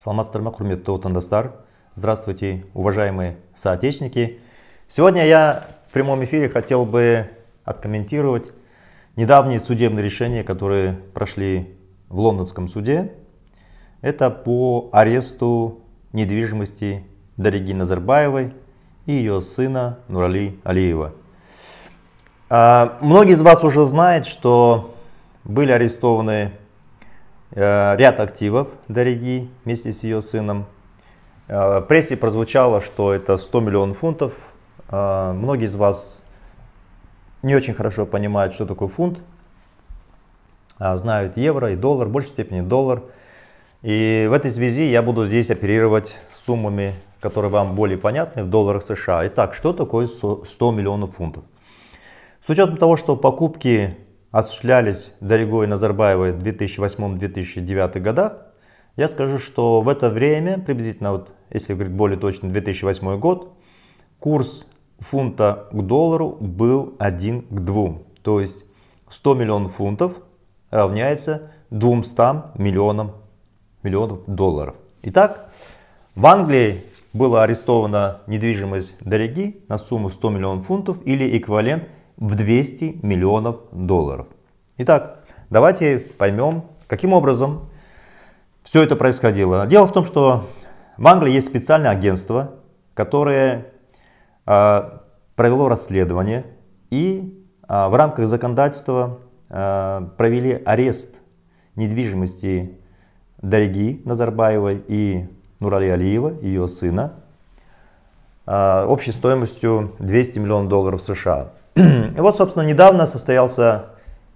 Саламатсыздар ма, құрметті отандастар. Здравствуйте, уважаемые соотечественники. Сегодня я в прямом эфире хотел бы откомментировать недавние судебные решения, которые прошли в лондонском суде. Это по аресту недвижимости Дариги Назарбаевой и ее сына Нурали Алиева. А, многие из вас уже знают, что были арестованы Э, ряд активов дороги вместе с ее сыном. Э, в прессе прозвучало, что это 100 миллионов фунтов. Э, многие из вас не очень хорошо понимают, что такое фунт. Знают евро и доллар, в большей степени доллар. И в этой связи я буду здесь оперировать суммами, которые вам более понятны в долларах США. Итак, что такое 100 миллионов фунтов? С учетом того, что покупки осуществлялись дорогой и Назарбаевой в 2008-2009 годах, я скажу, что в это время, приблизительно, вот, если говорить более точно, 2008 год, курс фунта к доллару был 1 к 2. То есть 100 миллионов фунтов равняется 200 миллионам миллионов долларов. Итак, в Англии было арестована недвижимость дороги на сумму 100 миллионов фунтов или эквивалент в 200 миллионов долларов. Итак, давайте поймем, каким образом все это происходило. Дело в том, что в Англии есть специальное агентство, которое а, провело расследование и а, в рамках законодательства а, провели арест недвижимости Дариги Назарбаевой и Нурали Алиева, ее сына, общей стоимостью 200 миллионов долларов США. И вот, собственно, недавно состоялся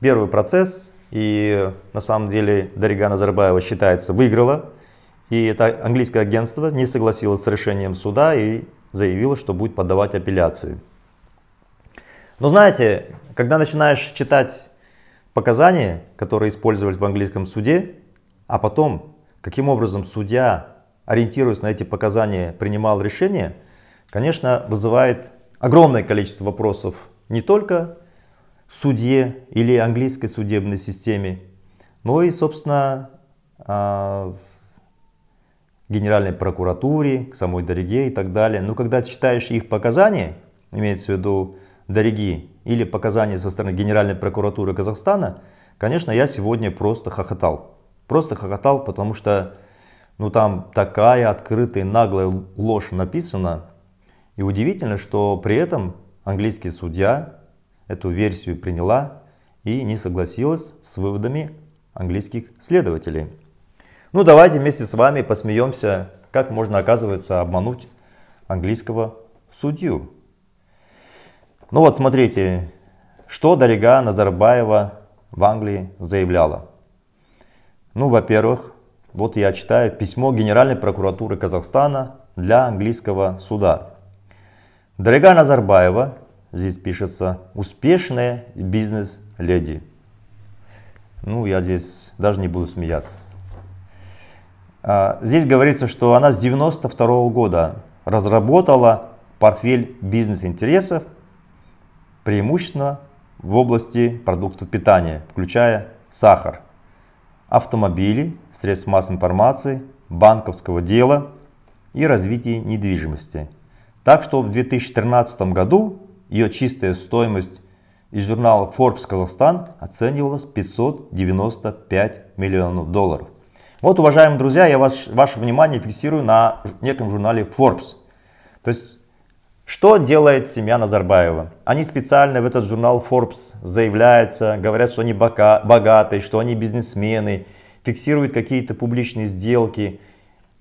первый процесс, и на самом деле Дарига Назарбаева считается выиграла. И это английское агентство не согласилось с решением суда и заявило, что будет подавать апелляцию. Но знаете, когда начинаешь читать показания, которые использовались в английском суде, а потом, каким образом судья, ориентируясь на эти показания, принимал решение, конечно, вызывает огромное количество вопросов не только судье или английской судебной системе, но и, собственно, а, генеральной прокуратуре, к самой Дориге и так далее. Но когда читаешь их показания, имеется в виду Дориги, или показания со стороны Генеральной прокуратуры Казахстана, конечно, я сегодня просто хохотал. Просто хохотал, потому что ну там такая открытая наглая ложь написана. И удивительно, что при этом английский судья эту версию приняла и не согласилась с выводами английских следователей. Ну давайте вместе с вами посмеемся, как можно оказывается обмануть английского судью. Ну вот смотрите, что Дарига Назарбаева в Англии заявляла. Ну, во-первых, вот я читаю письмо Генеральной прокуратуры Казахстана для английского суда. Дорога Назарбаева, здесь пишется, успешная бизнес-леди. Ну, я здесь даже не буду смеяться. А, здесь говорится, что она с 92 -го года разработала портфель бизнес-интересов, преимущественно в области продуктов питания, включая сахар, автомобили, средств массовой информации, банковского дела и развития недвижимости – так что в 2013 году ее чистая стоимость из журнала Forbes Казахстан оценивалась 595 миллионов долларов. Вот, уважаемые друзья, я ваш, ваше внимание фиксирую на неком журнале Forbes. То есть, что делает семья Назарбаева? Они специально в этот журнал Forbes заявляются, говорят, что они бока, богатые, что они бизнесмены, фиксируют какие-то публичные сделки.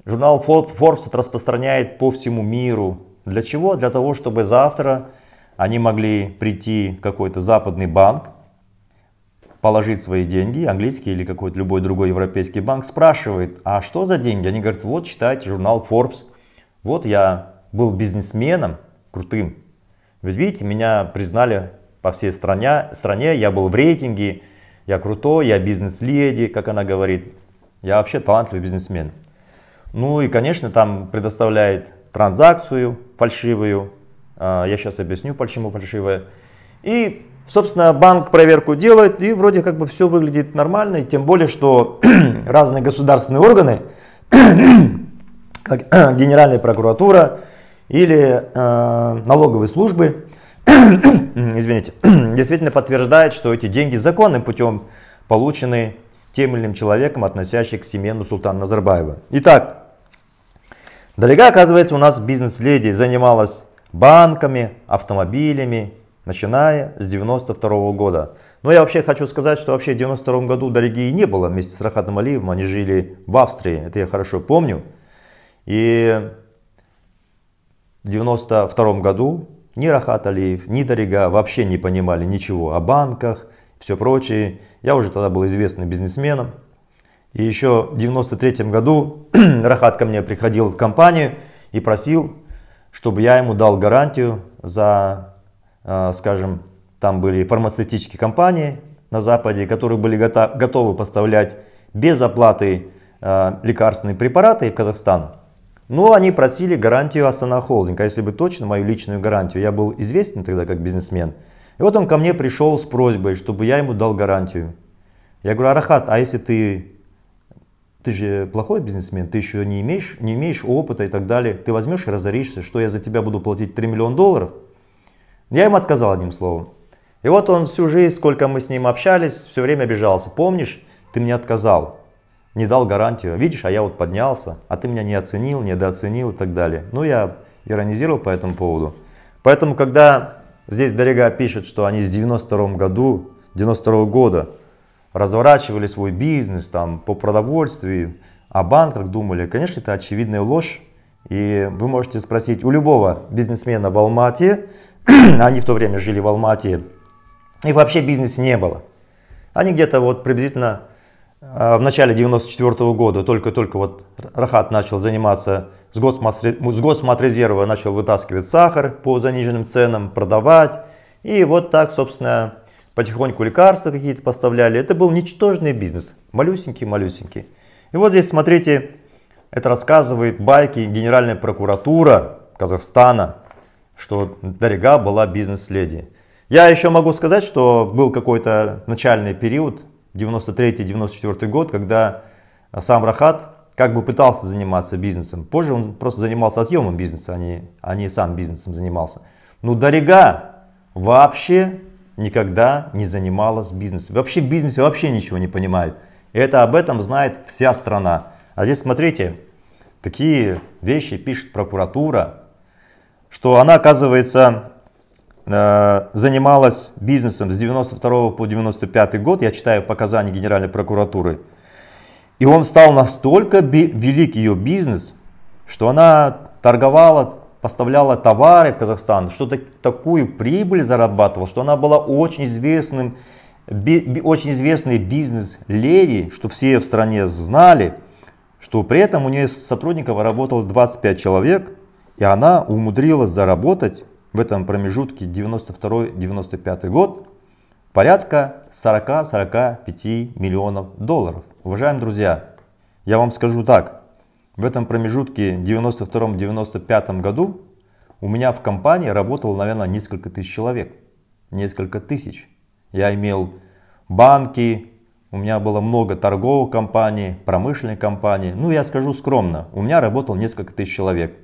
Журнал Forbes распространяет по всему миру. Для чего? Для того, чтобы завтра они могли прийти в какой-то западный банк, положить свои деньги, английский или какой-то любой другой европейский банк, спрашивает, а что за деньги? Они говорят, вот читайте журнал Forbes, вот я был бизнесменом крутым. Ведь видите, меня признали по всей стране, стране я был в рейтинге, я крутой, я бизнес-леди, как она говорит. Я вообще талантливый бизнесмен. Ну и, конечно, там предоставляет транзакцию фальшивую. А, я сейчас объясню, почему фальшивая. И, собственно, банк проверку делает, и вроде как бы все выглядит нормально, и тем более, что разные государственные органы, как Генеральная прокуратура или э, налоговые службы, извините, действительно подтверждает, что эти деньги законным путем получены тем или иным человеком, относящим к семье султана Назарбаева. Итак, Дорога, оказывается, у нас бизнес-леди занималась банками, автомобилями, начиная с 92 -го года. Но я вообще хочу сказать, что вообще в 92 году дорогие не было вместе с Рахатом Алиевым, они жили в Австрии, это я хорошо помню. И в 92 году ни Рахат Алиев, ни Дорига вообще не понимали ничего о банках, все прочее. Я уже тогда был известным бизнесменом. И еще в 93 году Рахат ко мне приходил в компанию и просил, чтобы я ему дал гарантию за, э, скажем, там были фармацевтические компании на Западе, которые были готовы поставлять без оплаты э, лекарственные препараты в Казахстан. Но они просили гарантию Астана Холдинга, а если бы точно, мою личную гарантию. Я был известен тогда как бизнесмен. И вот он ко мне пришел с просьбой, чтобы я ему дал гарантию. Я говорю, Арахат, а если ты ты же плохой бизнесмен, ты еще не имеешь, не имеешь опыта и так далее. Ты возьмешь и разоришься, что я за тебя буду платить 3 миллиона долларов. Я им отказал одним словом. И вот он всю жизнь, сколько мы с ним общались, все время обижался. Помнишь, ты мне отказал, не дал гарантию. Видишь, а я вот поднялся, а ты меня не оценил, недооценил и так далее. Ну, я иронизировал по этому поводу. Поэтому, когда здесь Дорога пишет, что они с 92 году, 92 -го года разворачивали свой бизнес там, по продовольствию, о а банках думали, конечно, это очевидная ложь. И вы можете спросить у любого бизнесмена в Алмате, они в то время жили в Алмате, и вообще бизнеса не было. Они где-то вот приблизительно э, в начале 94 -го года, только-только вот Рахат начал заниматься, с, госматре, с госматрезерва начал вытаскивать сахар по заниженным ценам, продавать. И вот так, собственно, потихоньку лекарства какие-то поставляли. Это был ничтожный бизнес, малюсенький-малюсенький. И вот здесь, смотрите, это рассказывает байки Генеральная прокуратура Казахстана, что Дарига была бизнес-леди. Я еще могу сказать, что был какой-то начальный период, 93-94 год, когда сам Рахат как бы пытался заниматься бизнесом. Позже он просто занимался отъемом бизнеса, а не, а не сам бизнесом занимался. Но ну, Дарига вообще никогда не занималась бизнесом. Вообще в бизнесе вообще ничего не понимает. И это об этом знает вся страна. А здесь смотрите, такие вещи пишет прокуратура, что она, оказывается, э, занималась бизнесом с 92 по 95 год, я читаю показания Генеральной прокуратуры, и он стал настолько велик ее бизнес, что она торговала поставляла товары в Казахстан, что такую прибыль зарабатывала, что она была очень известным, би, очень известной бизнес-леди, что все в стране знали, что при этом у нее с сотрудников работало 25 человек, и она умудрилась заработать в этом промежутке 92-95 год порядка 40-45 миллионов долларов. Уважаемые друзья, я вам скажу так, в этом промежутке 92-95 году у меня в компании работало, наверное, несколько тысяч человек. Несколько тысяч. Я имел банки, у меня было много торговых компаний, промышленных компаний. Ну, я скажу скромно, у меня работало несколько тысяч человек.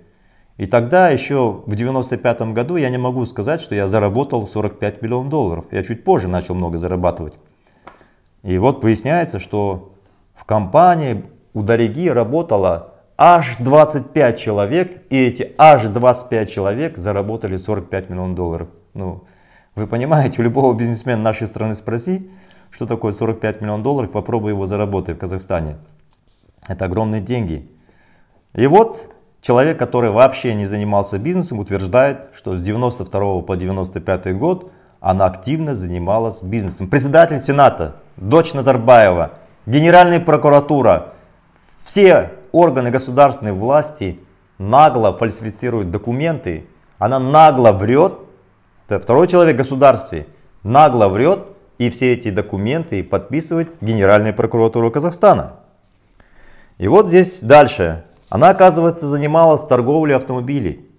И тогда еще в 95 году я не могу сказать, что я заработал 45 миллионов долларов. Я чуть позже начал много зарабатывать. И вот выясняется, что в компании у Дариги работало аж 25 человек, и эти аж 25 человек заработали 45 миллионов долларов. Ну, вы понимаете, у любого бизнесмена нашей страны спроси, что такое 45 миллионов долларов, попробуй его заработать в Казахстане. Это огромные деньги. И вот человек, который вообще не занимался бизнесом, утверждает, что с 92 по 95 год она активно занималась бизнесом. Председатель Сената, дочь Назарбаева, Генеральная прокуратура, все органы государственной власти нагло фальсифицируют документы, она нагло врет, второй человек в государстве нагло врет и все эти документы подписывает Генеральная прокуратура Казахстана. И вот здесь дальше. Она, оказывается, занималась торговлей автомобилей.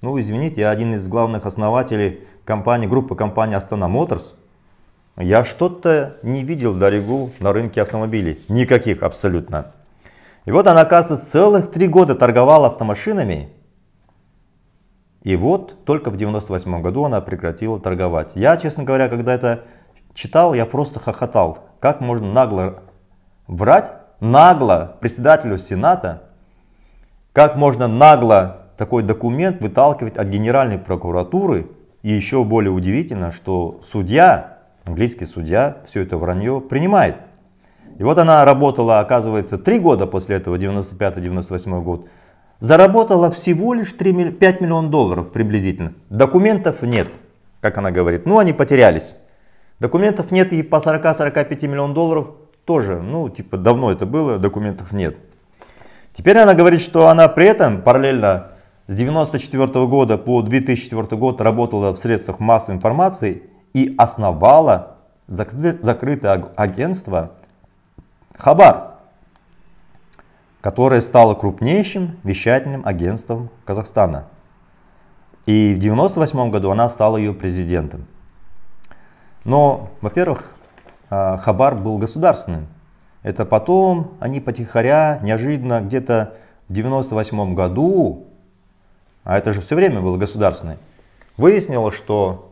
Ну, извините, я один из главных основателей компании, группы компании Астана Моторс. Я что-то не видел дорогу на рынке автомобилей. Никаких абсолютно. И вот она, оказывается, целых три года торговала автомашинами. И вот только в 98 году она прекратила торговать. Я, честно говоря, когда это читал, я просто хохотал. Как можно нагло врать, нагло председателю Сената, как можно нагло такой документ выталкивать от Генеральной прокуратуры. И еще более удивительно, что судья, английский судья, все это вранье принимает. И вот она работала, оказывается, три года после этого, 95-98 год. Заработала всего лишь 3, 5 миллионов долларов приблизительно. Документов нет, как она говорит. Ну, они потерялись. Документов нет и по 40-45 миллионов долларов тоже. Ну, типа, давно это было, документов нет. Теперь она говорит, что она при этом параллельно с 1994 года по 2004 год работала в средствах массовой информации и основала закрытое агентство Хабар, которое стало крупнейшим вещательным агентством Казахстана. И в 1998 году она стала ее президентом. Но, во-первых, а, Хабар был государственным. Это потом они потихоря, неожиданно, где-то в 1998 году, а это же все время было государственное, выяснилось, что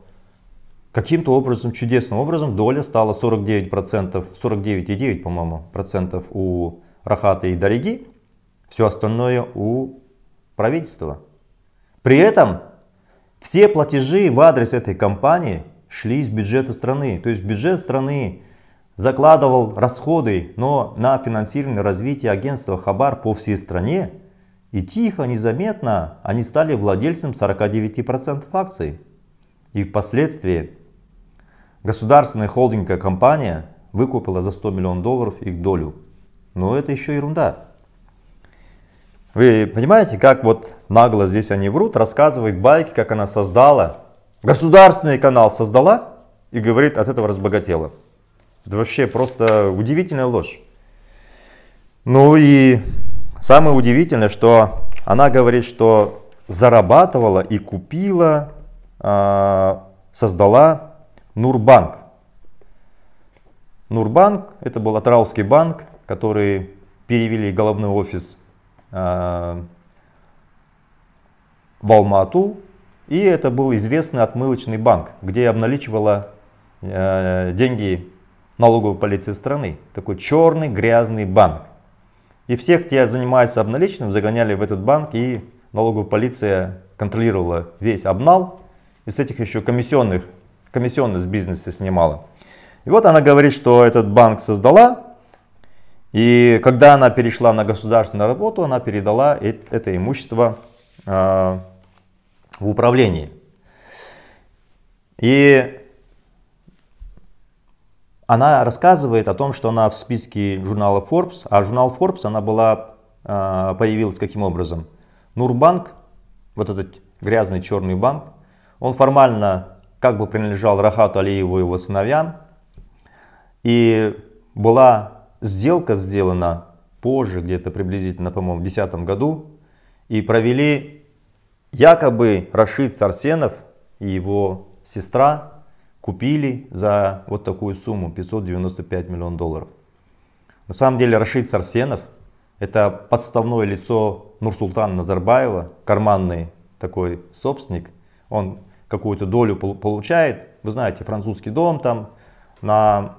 каким-то образом, чудесным образом, доля стала 49%, 49,9, по-моему, процентов у Рахаты и Дариги, все остальное у правительства. При этом все платежи в адрес этой компании шли из бюджета страны. То есть бюджет страны закладывал расходы, но на финансирование развития агентства Хабар по всей стране. И тихо, незаметно они стали владельцем 49% акций. И впоследствии Государственная холдинговая компания выкупила за 100 миллионов долларов их долю. Но это еще ерунда. Вы понимаете, как вот нагло здесь они врут, рассказывают байки, как она создала. Государственный канал создала и говорит, от этого разбогатела. Это вообще просто удивительная ложь. Ну и самое удивительное, что она говорит, что зарабатывала и купила, а, создала Нурбанк. Нурбанк – это был Атраусский банк, который перевели головной офис э, в Алмату. И это был известный отмывочный банк, где обналичивала э, деньги налоговой полиции страны. Такой черный грязный банк. И всех, кто занимается обналичным, загоняли в этот банк, и налоговая полиция контролировала весь обнал. из этих еще комиссионных комиссионный с бизнеса снимала. И вот она говорит, что этот банк создала, и когда она перешла на государственную работу, она передала э, это имущество а, в управлении. И она рассказывает о том, что она в списке журнала Forbes, а журнал Forbes она была, а, появилась каким образом? Нурбанк, вот этот грязный черный банк, он формально как бы принадлежал Рахату Алиеву и его сыновьям. И была сделка сделана позже, где-то приблизительно, по-моему, в 2010 году. И провели якобы Рашид Сарсенов и его сестра купили за вот такую сумму 595 миллионов долларов. На самом деле Рашид Сарсенов это подставное лицо Нурсултана Назарбаева, карманный такой собственник. Он какую-то долю получает. Вы знаете, французский дом там на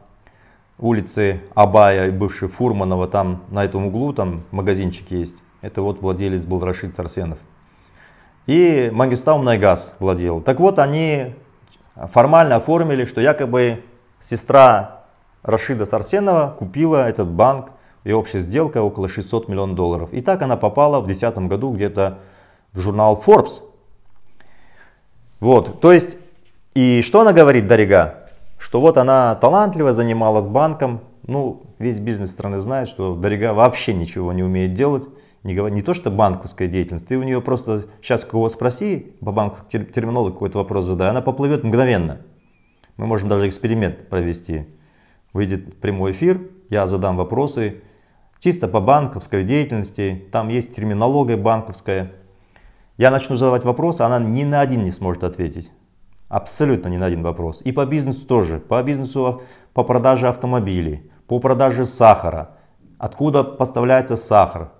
улице Абая, бывший Фурманова, там на этом углу там магазинчик есть. Это вот владелец был Рашид Сарсенов. И Мангистау Найгаз владел. Так вот, они формально оформили, что якобы сестра Рашида Сарсенова купила этот банк, и общая сделка около 600 миллионов долларов. И так она попала в 2010 году где-то в журнал Forbes, вот, то есть, и что она говорит, Дарига? Что вот она талантливо занималась банком, ну, весь бизнес страны знает, что Дарига вообще ничего не умеет делать, не, говор... не то что банковская деятельность, ты у нее просто сейчас кого спроси, по банковскому терминологу какой-то вопрос задай, она поплывет мгновенно. Мы можем даже эксперимент провести. Выйдет прямой эфир, я задам вопросы, чисто по банковской деятельности, там есть терминология банковская, я начну задавать вопросы, а она ни на один не сможет ответить. Абсолютно ни на один вопрос. И по бизнесу тоже. По бизнесу, по продаже автомобилей, по продаже сахара. Откуда поставляется сахар?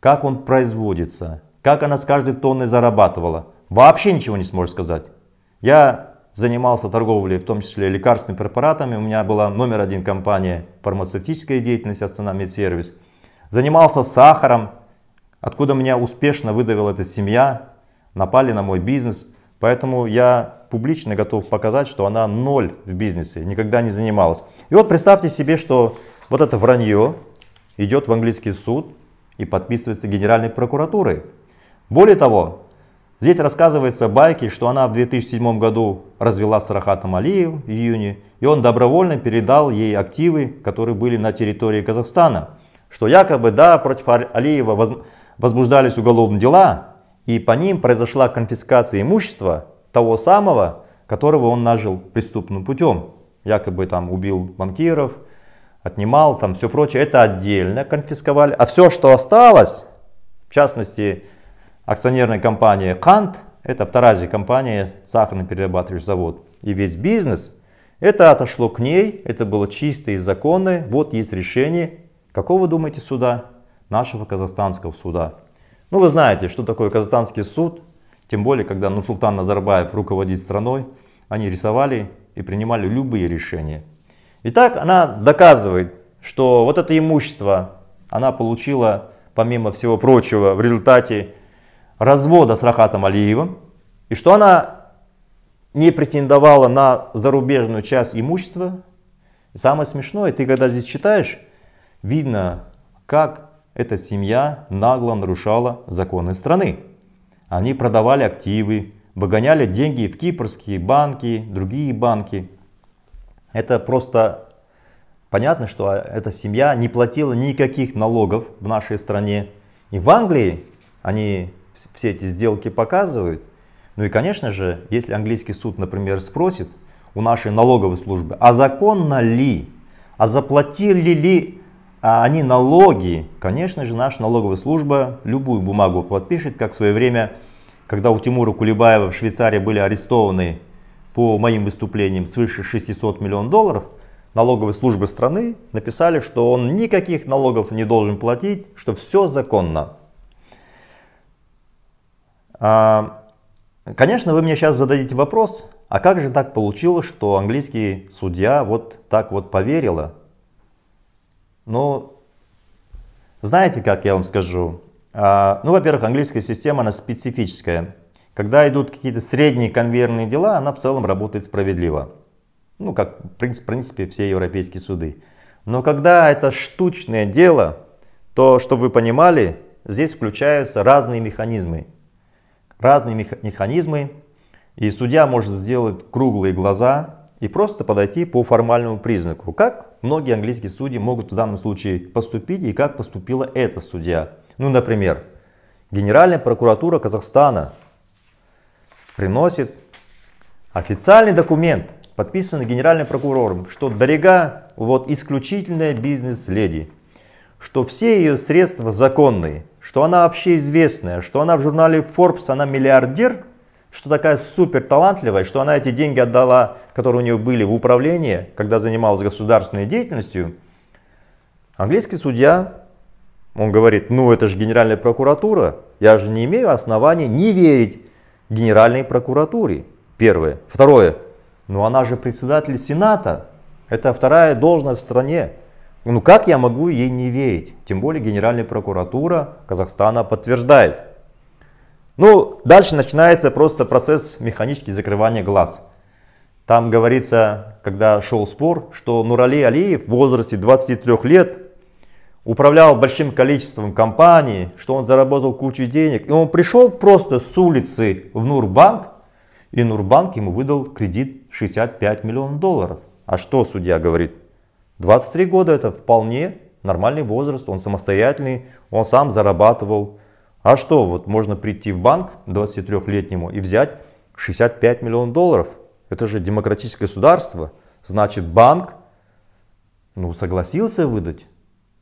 Как он производится? Как она с каждой тонны зарабатывала? Вообще ничего не сможет сказать. Я занимался торговлей, в том числе лекарственными препаратами. У меня была номер один компания фармацевтическая деятельность Астана Медсервис. Занимался сахаром, откуда меня успешно выдавила эта семья, напали на мой бизнес. Поэтому я публично готов показать, что она ноль в бизнесе, никогда не занималась. И вот представьте себе, что вот это вранье идет в английский суд и подписывается Генеральной прокуратурой. Более того, здесь рассказывается байки, что она в 2007 году развела с Рахатом Алиев в июне, и он добровольно передал ей активы, которые были на территории Казахстана. Что якобы, да, против Алиева возможно возбуждались уголовные дела, и по ним произошла конфискация имущества того самого, которого он нажил преступным путем. Якобы там убил банкиров, отнимал там все прочее. Это отдельно конфисковали. А все, что осталось, в частности, акционерная компания «Кант», это в Таразе компания «Сахарный перерабатывающий завод». И весь бизнес, это отошло к ней, это было чисто и законно. Вот есть решение. Какого думаете суда? нашего казахстанского суда. Ну вы знаете, что такое казахстанский суд, тем более, когда ну султан Назарбаев руководит страной, они рисовали и принимали любые решения. Итак, она доказывает, что вот это имущество она получила, помимо всего прочего, в результате развода с Рахатом Алиевым, и что она не претендовала на зарубежную часть имущества. И самое смешное, ты когда здесь читаешь, видно, как эта семья нагло нарушала законы страны. Они продавали активы, выгоняли деньги в кипрские банки, другие банки. Это просто понятно, что эта семья не платила никаких налогов в нашей стране. И в Англии они все эти сделки показывают. Ну и, конечно же, если английский суд, например, спросит у нашей налоговой службы, а законно ли, а заплатили ли а они налоги, конечно же, наша налоговая служба любую бумагу подпишет, как в свое время, когда у Тимура Кулебаева в Швейцарии были арестованы по моим выступлениям свыше 600 миллионов долларов, налоговые службы страны написали, что он никаких налогов не должен платить, что все законно. А, конечно, вы мне сейчас зададите вопрос, а как же так получилось, что английский судья вот так вот поверила ну, знаете, как я вам скажу? А, ну, во-первых, английская система, она специфическая. Когда идут какие-то средние конвейерные дела, она в целом работает справедливо. Ну, как, в принципе, все европейские суды. Но когда это штучное дело, то, чтобы вы понимали, здесь включаются разные механизмы. Разные механизмы, и судья может сделать круглые глаза и просто подойти по формальному признаку, как многие английские судьи могут в данном случае поступить и как поступила эта судья. Ну, например, Генеральная прокуратура Казахстана приносит официальный документ, подписанный генеральным прокурором, что Дорига вот исключительная бизнес-леди, что все ее средства законные, что она вообще известная, что она в журнале Forbes, она миллиардер, что такая супер талантливая, что она эти деньги отдала, которые у нее были в управлении, когда занималась государственной деятельностью. Английский судья, он говорит, ну это же генеральная прокуратура, я же не имею оснований не верить генеральной прокуратуре. Первое. Второе. Ну она же председатель Сената, это вторая должность в стране. Ну как я могу ей не верить? Тем более Генеральная прокуратура Казахстана подтверждает. Ну, дальше начинается просто процесс механически закрывания глаз. Там говорится, когда шел спор, что Нурали Алиев в возрасте 23 лет управлял большим количеством компаний, что он заработал кучу денег. И он пришел просто с улицы в Нурбанк, и Нурбанк ему выдал кредит 65 миллионов долларов. А что судья говорит? 23 года это вполне нормальный возраст, он самостоятельный, он сам зарабатывал. А что, вот можно прийти в банк 23-летнему и взять 65 миллионов долларов. Это же демократическое государство. Значит, банк ну, согласился выдать.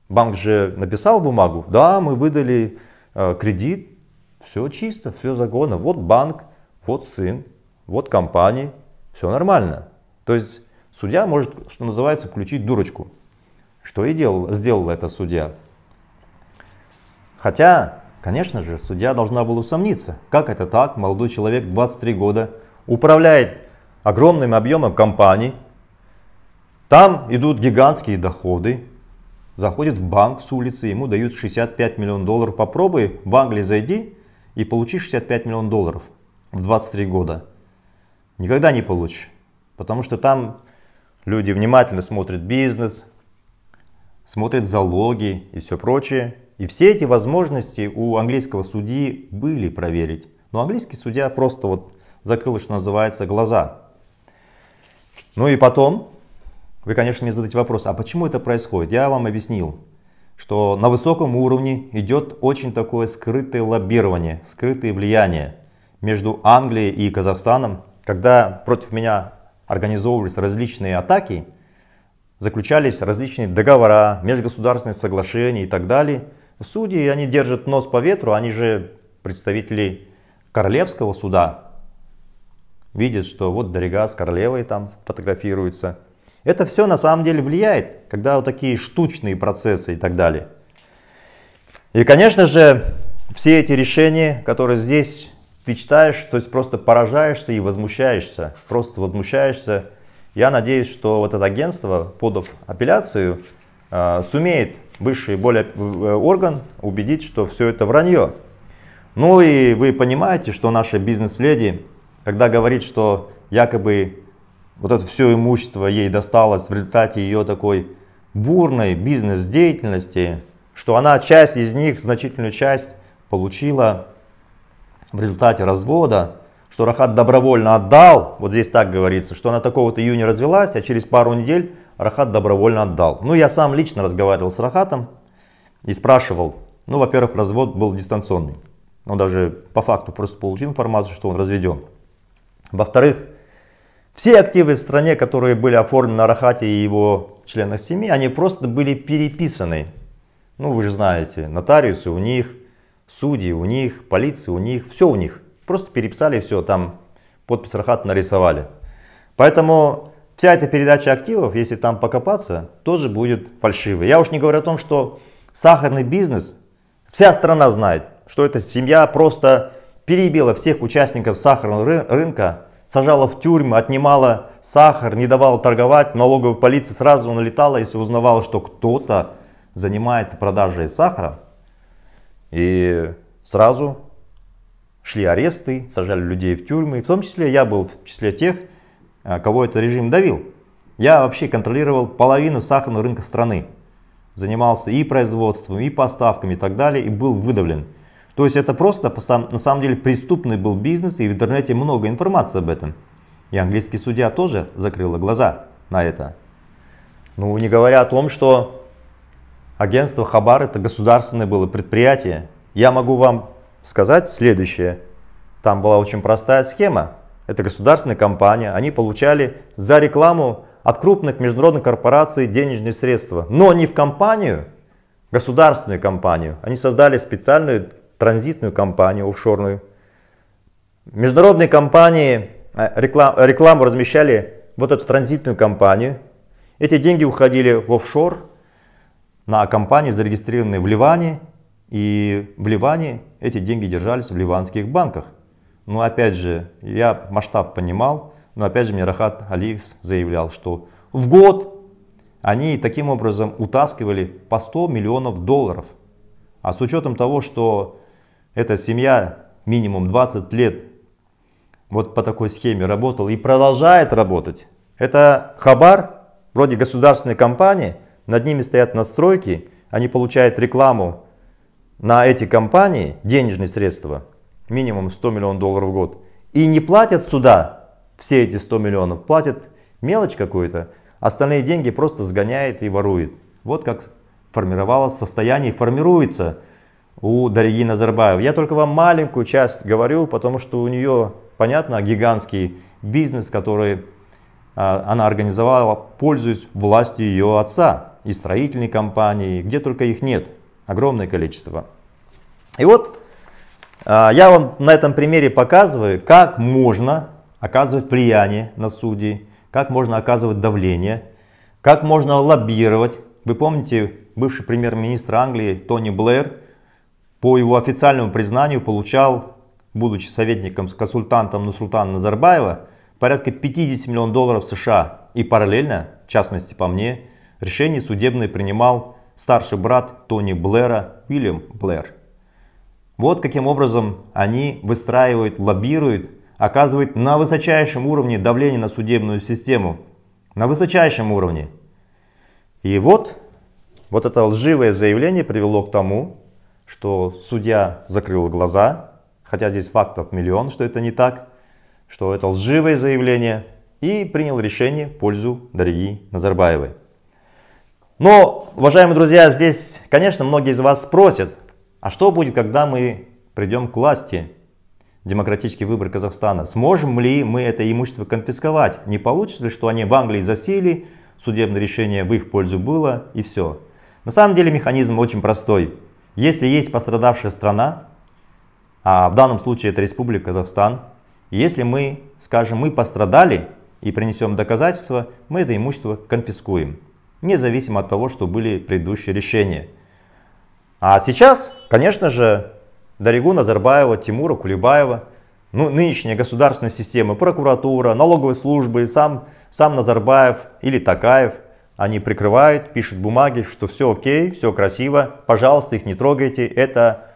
Банк же написал бумагу, да, мы выдали э, кредит, все чисто, все законно. Вот банк, вот сын, вот компания, все нормально. То есть судья может, что называется, включить дурочку. Что и делал, сделал это судья. Хотя Конечно же, судья должна была усомниться, как это так, молодой человек 23 года, управляет огромным объемом компаний, там идут гигантские доходы, заходит в банк с улицы, ему дают 65 миллионов долларов, попробуй в Англии зайди и получи 65 миллионов долларов в 23 года. Никогда не получишь, потому что там люди внимательно смотрят бизнес, смотрят залоги и все прочее. И все эти возможности у английского судьи были проверить. Но английский судья просто вот закрыл, что называется, глаза. Ну и потом, вы, конечно, мне задаете вопрос, а почему это происходит? Я вам объяснил, что на высоком уровне идет очень такое скрытое лоббирование, скрытое влияние между Англией и Казахстаном. Когда против меня организовывались различные атаки, заключались различные договора, межгосударственные соглашения и так далее – Судьи, они держат нос по ветру, они же представители королевского суда. Видят, что вот Дорига с королевой там фотографируется. Это все на самом деле влияет, когда вот такие штучные процессы и так далее. И, конечно же, все эти решения, которые здесь ты читаешь, то есть просто поражаешься и возмущаешься. Просто возмущаешься. Я надеюсь, что вот это агентство, подав апелляцию, э, сумеет высший более э, орган убедить, что все это вранье. Ну и вы понимаете, что наша бизнес-леди, когда говорит, что якобы вот это все имущество ей досталось в результате ее такой бурной бизнес-деятельности, что она часть из них, значительную часть получила в результате развода, что Рахат добровольно отдал, вот здесь так говорится, что она такого-то июня развелась, а через пару недель Рахат добровольно отдал. Ну, я сам лично разговаривал с Рахатом и спрашивал. Ну, во-первых, развод был дистанционный. Он даже по факту просто получил информацию, что он разведен. Во-вторых, все активы в стране, которые были оформлены на Рахате и его членах семьи, они просто были переписаны. Ну, вы же знаете, нотариусы у них, судьи у них, полиция у них, все у них. Просто переписали все, там подпись Рахата нарисовали. Поэтому вся эта передача активов, если там покопаться, тоже будет фальшивой. Я уж не говорю о том, что сахарный бизнес, вся страна знает, что эта семья просто перебила всех участников сахарного ры рынка, сажала в тюрьмы, отнимала сахар, не давала торговать, налоговая полиция сразу налетала, если узнавала, что кто-то занимается продажей сахара. И сразу шли аресты, сажали людей в тюрьмы. В том числе я был в числе тех, Э, кого этот режим давил. Я вообще контролировал половину сахарного рынка страны. Занимался и производством, и поставками и так далее, и был выдавлен. То есть это просто на самом деле преступный был бизнес, и в интернете много информации об этом. И английский судья тоже закрыл глаза на это. Ну, не говоря о том, что агентство Хабар это государственное было предприятие. Я могу вам сказать следующее. Там была очень простая схема это государственная компания, они получали за рекламу от крупных международных корпораций денежные средства, но не в компанию, государственную компанию. Они создали специальную транзитную компанию офшорную. Международные компании э, рекламу размещали вот эту транзитную компанию. Эти деньги уходили в офшор на компании, зарегистрированные в Ливане. И в Ливане эти деньги держались в ливанских банках. Но ну, опять же, я масштаб понимал, но опять же мне Рахат Алиев заявлял, что в год они таким образом утаскивали по 100 миллионов долларов. А с учетом того, что эта семья минимум 20 лет вот по такой схеме работала и продолжает работать, это Хабар, вроде государственной компании, над ними стоят настройки, они получают рекламу на эти компании, денежные средства, минимум 100 миллионов долларов в год. И не платят сюда все эти 100 миллионов, платят мелочь какую-то, остальные деньги просто сгоняет и ворует. Вот как формировалось состояние и формируется у Дарьи Назарбаева. Я только вам маленькую часть говорю, потому что у нее, понятно, гигантский бизнес, который а, она организовала, пользуясь властью ее отца. И строительной компании, где только их нет. Огромное количество. И вот а, я вам на этом примере показываю, как можно оказывать влияние на судей, как можно оказывать давление, как можно лоббировать. Вы помните, бывший премьер-министр Англии Тони Блэр по его официальному признанию получал, будучи советником, консультантом Нусултана Назарбаева, порядка 50 миллионов долларов США. И параллельно, в частности по мне, решение судебное принимал старший брат Тони Блэра Уильям Блэр. Вот каким образом они выстраивают, лоббируют, оказывают на высочайшем уровне давление на судебную систему. На высочайшем уровне. И вот, вот это лживое заявление привело к тому, что судья закрыл глаза, хотя здесь фактов миллион, что это не так, что это лживое заявление, и принял решение в пользу Дарьи Назарбаевой. Но, уважаемые друзья, здесь, конечно, многие из вас спросят, а что будет, когда мы придем к власти? Демократический выбор Казахстана. Сможем ли мы это имущество конфисковать? Не получится ли, что они в Англии засели, судебное решение в их пользу было и все? На самом деле механизм очень простой. Если есть пострадавшая страна, а в данном случае это Республика Казахстан, если мы скажем, мы пострадали и принесем доказательства, мы это имущество конфискуем, независимо от того, что были предыдущие решения. А сейчас, конечно же, Даригу, Назарбаева, Тимура, Кулебаева, ну, нынешняя государственная система, прокуратура, налоговые службы, сам, сам Назарбаев или Такаев, они прикрывают, пишут бумаги, что все окей, все красиво, пожалуйста, их не трогайте, это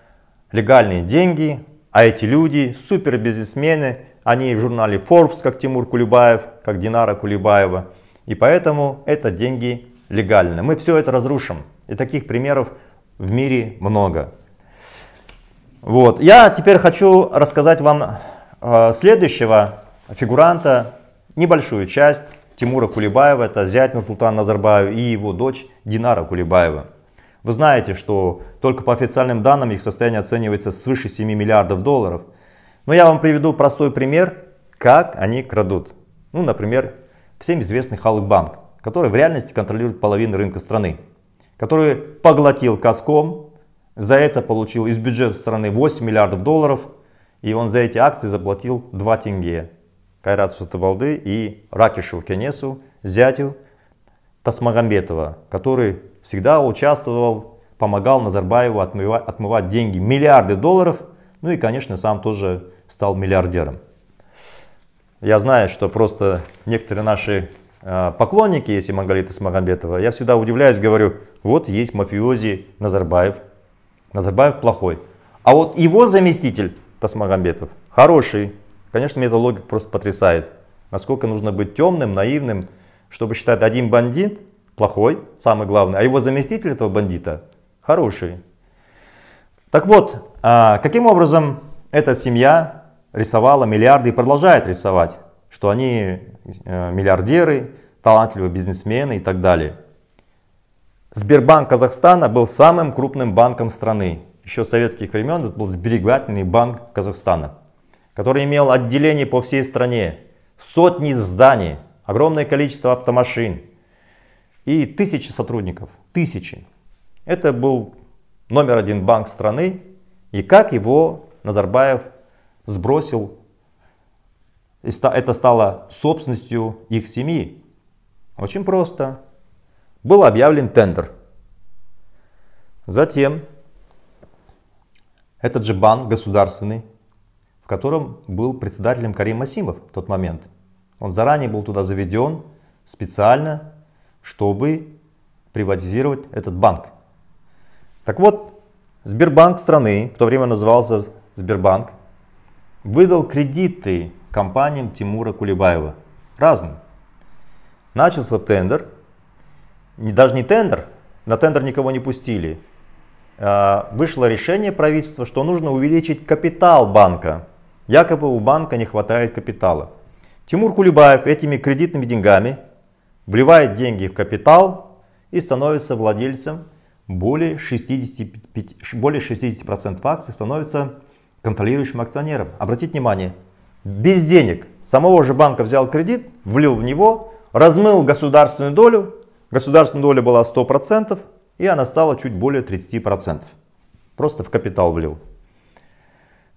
легальные деньги, а эти люди, супер бизнесмены, они в журнале Forbes, как Тимур Кулебаев, как Динара Кулебаева. И поэтому это деньги легальны. Мы все это разрушим. И таких примеров в мире много. Вот. Я теперь хочу рассказать вам э, следующего фигуранта, небольшую часть Тимура Кулебаева, это зять Нурсултана Назарбаева и его дочь Динара Кулебаева. Вы знаете, что только по официальным данным их состояние оценивается свыше 7 миллиардов долларов. Но я вам приведу простой пример, как они крадут. Ну, например, всем известный Халкбанк, который в реальности контролирует половину рынка страны который поглотил Казком, за это получил из бюджета страны 8 миллиардов долларов, и он за эти акции заплатил 2 тенге. Кайрату Сатабалды и Ракишу Кенесу, зятю Тасмагамбетова, который всегда участвовал, помогал Назарбаеву отмывать, отмывать деньги, миллиарды долларов, ну и, конечно, сам тоже стал миллиардером. Я знаю, что просто некоторые наши Э, поклонники есть и Мангалита Смагамбетова. Я всегда удивляюсь, говорю, вот есть мафиози Назарбаев. Назарбаев плохой. А вот его заместитель Тасмагамбетов хороший. Конечно, мне эта логика просто потрясает. Насколько нужно быть темным, наивным, чтобы считать один бандит плохой, самый главный, а его заместитель этого бандита хороший. Так вот, а, каким образом эта семья рисовала миллиарды и продолжает рисовать? что они э, миллиардеры, талантливые бизнесмены и так далее. Сбербанк Казахстана был самым крупным банком страны. Еще с советских времен это был сберегательный банк Казахстана, который имел отделение по всей стране, сотни зданий, огромное количество автомашин и тысячи сотрудников. Тысячи. Это был номер один банк страны. И как его Назарбаев сбросил это стало собственностью их семьи. Очень просто. Был объявлен тендер. Затем этот же банк государственный, в котором был председателем Карим Масимов в тот момент, он заранее был туда заведен специально, чтобы приватизировать этот банк. Так вот, Сбербанк страны, в то время назывался Сбербанк, выдал кредиты компаниям Тимура Кулебаева. Разным. Начался тендер. Даже не тендер, на тендер никого не пустили. А, вышло решение правительства, что нужно увеличить капитал банка. Якобы у банка не хватает капитала. Тимур Кулебаев этими кредитными деньгами вливает деньги в капитал и становится владельцем более 60%, более 60 акций становится контролирующим акционером. Обратите внимание, без денег самого же банка взял кредит, влил в него, размыл государственную долю. Государственная доля была 100%, и она стала чуть более 30%. Просто в капитал влил.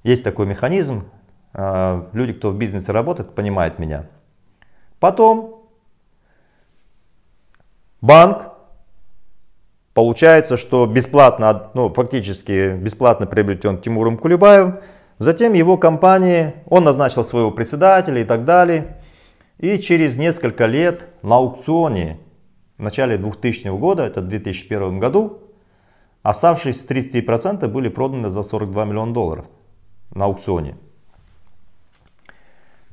Есть такой механизм. Э, люди, кто в бизнесе работает, понимают меня. Потом банк, получается, что бесплатно, ну, фактически бесплатно приобретен Тимуром Кулебаевым, Затем его компании, он назначил своего председателя и так далее. И через несколько лет на аукционе в начале 2000 года, это в 2001 году, оставшиеся 33% были проданы за 42 миллиона долларов на аукционе.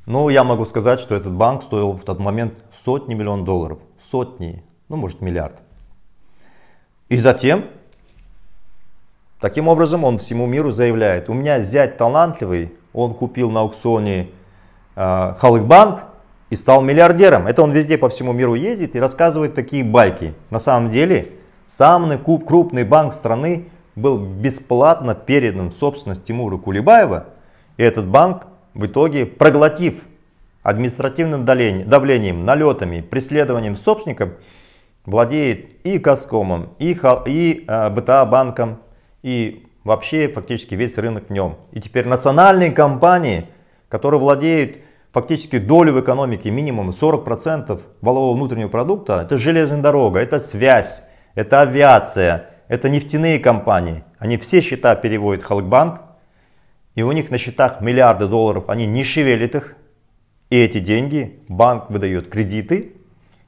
Ну, я могу сказать, что этот банк стоил в тот момент сотни миллионов долларов. Сотни, ну, может, миллиард. И затем Таким образом, он всему миру заявляет, у меня зять талантливый, он купил на аукционе э, Халыкбанк и стал миллиардером. Это он везде по всему миру ездит и рассказывает такие байки. На самом деле, самый крупный банк страны был бесплатно передан в собственность Тимура Кулебаева, и этот банк в итоге, проглотив административным давлением, налетами, преследованием собственников, владеет и Коскомом, и, и э, БТА банком, и вообще фактически весь рынок в нем. И теперь национальные компании, которые владеют фактически долю в экономике минимум 40% валового внутреннего продукта, это железная дорога, это связь, это авиация, это нефтяные компании. Они все счета переводят Халкбанк, и у них на счетах миллиарды долларов, они не шевелят их, и эти деньги банк выдает кредиты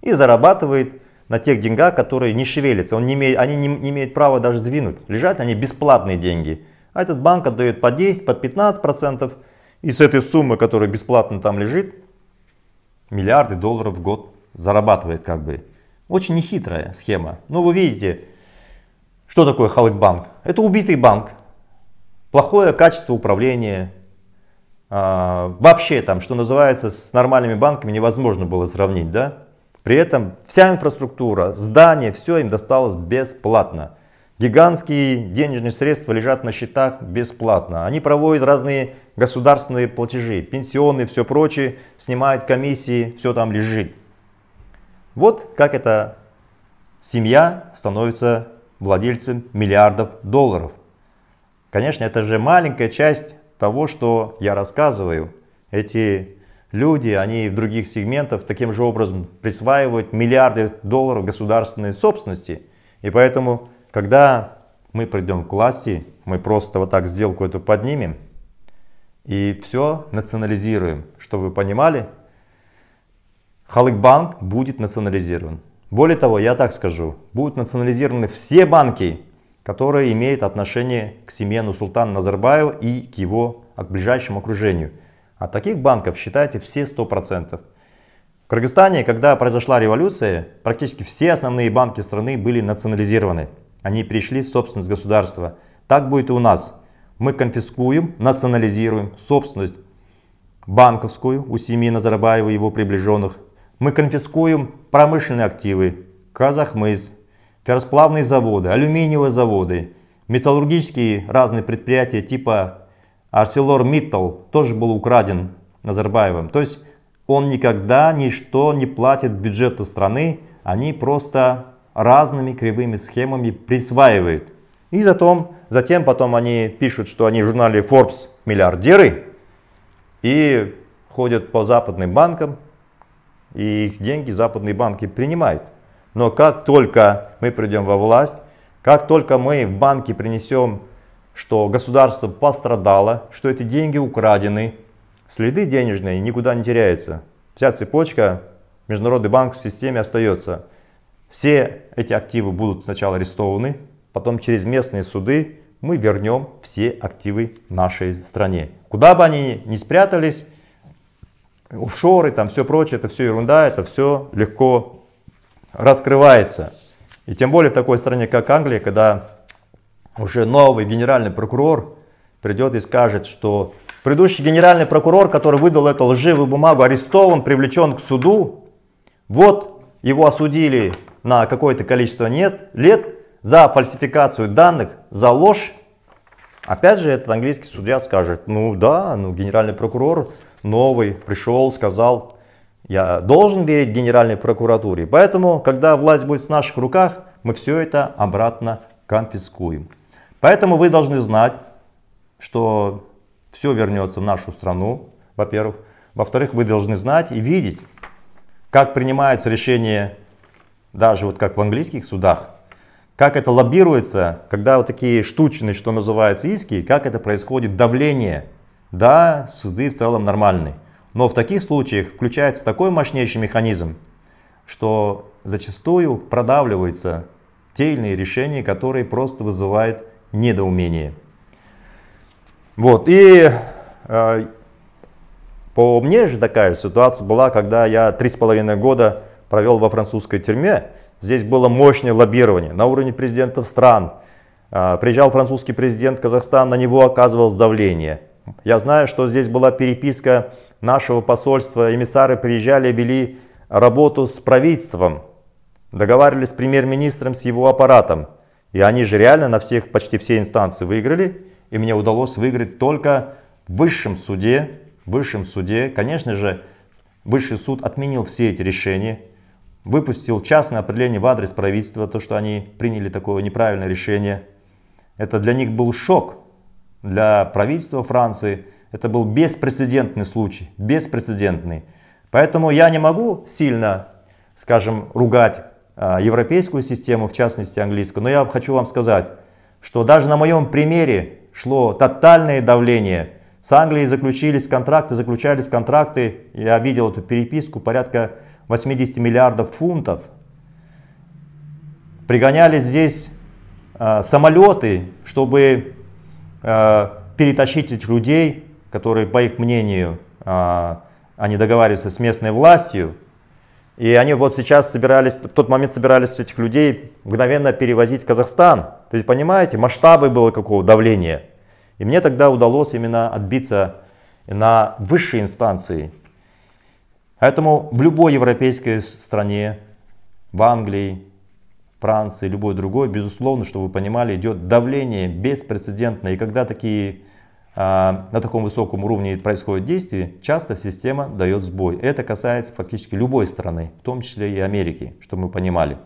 и зарабатывает на тех деньгах, которые не шевелятся. Он не имеет, они не, не имеют права даже двинуть. Лежат они бесплатные деньги. А этот банк отдает по 10, под 15 процентов. И с этой суммы, которая бесплатно там лежит, миллиарды долларов в год зарабатывает как бы. Очень нехитрая схема. Но ну, вы видите, что такое Халыкбанк? Это убитый банк. Плохое качество управления. А, вообще там, что называется, с нормальными банками невозможно было сравнить, да? При этом вся инфраструктура, здание, все им досталось бесплатно. Гигантские денежные средства лежат на счетах бесплатно. Они проводят разные государственные платежи, пенсионные, все прочее, снимают комиссии, все там лежит. Вот как эта семья становится владельцем миллиардов долларов. Конечно, это же маленькая часть того, что я рассказываю. Эти люди, они в других сегментах таким же образом присваивают миллиарды долларов государственной собственности. И поэтому, когда мы придем к власти, мы просто вот так сделку эту поднимем и все национализируем. Чтобы вы понимали, Халыкбанк будет национализирован. Более того, я так скажу, будут национализированы все банки, которые имеют отношение к семье Нусултана Назарбаева и к его к ближайшему окружению – а таких банков считайте все 100%. В Кыргызстане, когда произошла революция, практически все основные банки страны были национализированы. Они перешли в собственность государства. Так будет и у нас. Мы конфискуем, национализируем собственность банковскую у семьи Назарбаева и его приближенных. Мы конфискуем промышленные активы, Казахмыс, ферросплавные заводы, алюминиевые заводы, металлургические разные предприятия типа Арселор Миттл тоже был украден Назарбаевым. То есть он никогда ничто не платит бюджету страны, они просто разными кривыми схемами присваивают. И затем, затем потом они пишут, что они в журнале Forbes миллиардеры и ходят по западным банкам, и их деньги западные банки принимают. Но как только мы придем во власть, как только мы в банки принесем что государство пострадало, что эти деньги украдены. Следы денежные никуда не теряются. Вся цепочка Международный банк в системе остается. Все эти активы будут сначала арестованы, потом через местные суды мы вернем все активы нашей стране. Куда бы они ни спрятались, офшоры, там все прочее, это все ерунда, это все легко раскрывается. И тем более в такой стране, как Англия, когда уже новый генеральный прокурор придет и скажет, что предыдущий генеральный прокурор, который выдал эту лживую бумагу, арестован, привлечен к суду. Вот его осудили на какое-то количество лет за фальсификацию данных, за ложь. Опять же, этот английский судья скажет, ну да, ну генеральный прокурор новый пришел, сказал, я должен верить генеральной прокуратуре. Поэтому, когда власть будет в наших руках, мы все это обратно конфискуем. Поэтому вы должны знать, что все вернется в нашу страну, во-первых. Во-вторых, вы должны знать и видеть, как принимается решение, даже вот как в английских судах, как это лоббируется, когда вот такие штучные, что называется, иски, как это происходит давление. Да, суды в целом нормальные. Но в таких случаях включается такой мощнейший механизм, что зачастую продавливаются те или иные решения, которые просто вызывают недоумении. Вот, и э, по мне же такая же ситуация была, когда я три с половиной года провел во французской тюрьме. Здесь было мощное лоббирование на уровне президентов стран. Э, приезжал французский президент Казахстан, на него оказывалось давление. Я знаю, что здесь была переписка нашего посольства, эмиссары приезжали, вели работу с правительством, договаривались с премьер-министром, с его аппаратом. И они же реально на всех, почти все инстанции выиграли. И мне удалось выиграть только в высшем суде. В высшем суде, конечно же, высший суд отменил все эти решения. Выпустил частное определение в адрес правительства, то, что они приняли такое неправильное решение. Это для них был шок. Для правительства Франции это был беспрецедентный случай. Беспрецедентный. Поэтому я не могу сильно, скажем, ругать Э, европейскую систему, в частности английскую. Но я хочу вам сказать, что даже на моем примере шло тотальное давление. С Англией заключились контракты, заключались контракты, я видел эту переписку, порядка 80 миллиардов фунтов. Пригоняли здесь э, самолеты, чтобы э, перетащить этих людей, которые, по их мнению, э, они договариваются с местной властью, и они вот сейчас собирались, в тот момент собирались этих людей мгновенно перевозить в Казахстан. То есть, понимаете, масштабы было какого давления. И мне тогда удалось именно отбиться на высшей инстанции. Поэтому в любой европейской стране, в Англии, Франции, любой другой, безусловно, чтобы вы понимали, идет давление беспрецедентное. И когда такие а, на таком высоком уровне происходит действие, часто система дает сбой. Это касается практически любой страны, в том числе и Америки, чтобы мы понимали.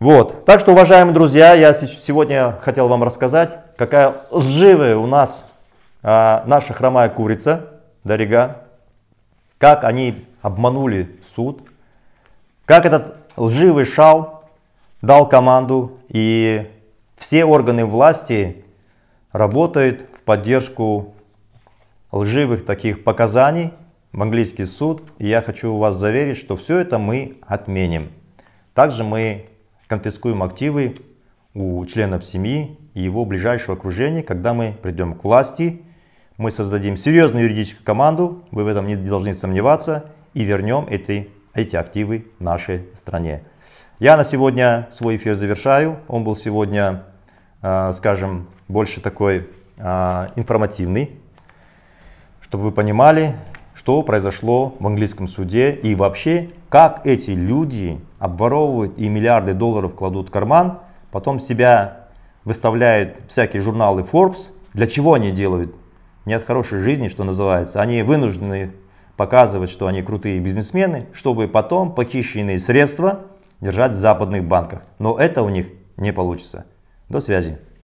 Вот. Так что, уважаемые друзья, я сегодня хотел вам рассказать, какая лживая у нас а, наша хромая курица, дорога, как они обманули суд, как этот лживый шал дал команду, и все органы власти работают поддержку лживых таких показаний в английский суд. И я хочу вас заверить, что все это мы отменим. Также мы конфискуем активы у членов семьи и его ближайшего окружения. Когда мы придем к власти, мы создадим серьезную юридическую команду, вы в этом не должны сомневаться, и вернем эти, эти активы нашей стране. Я на сегодня свой эфир завершаю. Он был сегодня, э, скажем, больше такой а, информативный, чтобы вы понимали, что произошло в английском суде и вообще, как эти люди обворовывают и миллиарды долларов кладут в карман, потом себя выставляют всякие журналы Forbes. Для чего они делают? Не от хорошей жизни, что называется. Они вынуждены показывать, что они крутые бизнесмены, чтобы потом похищенные средства держать в западных банках. Но это у них не получится. До связи.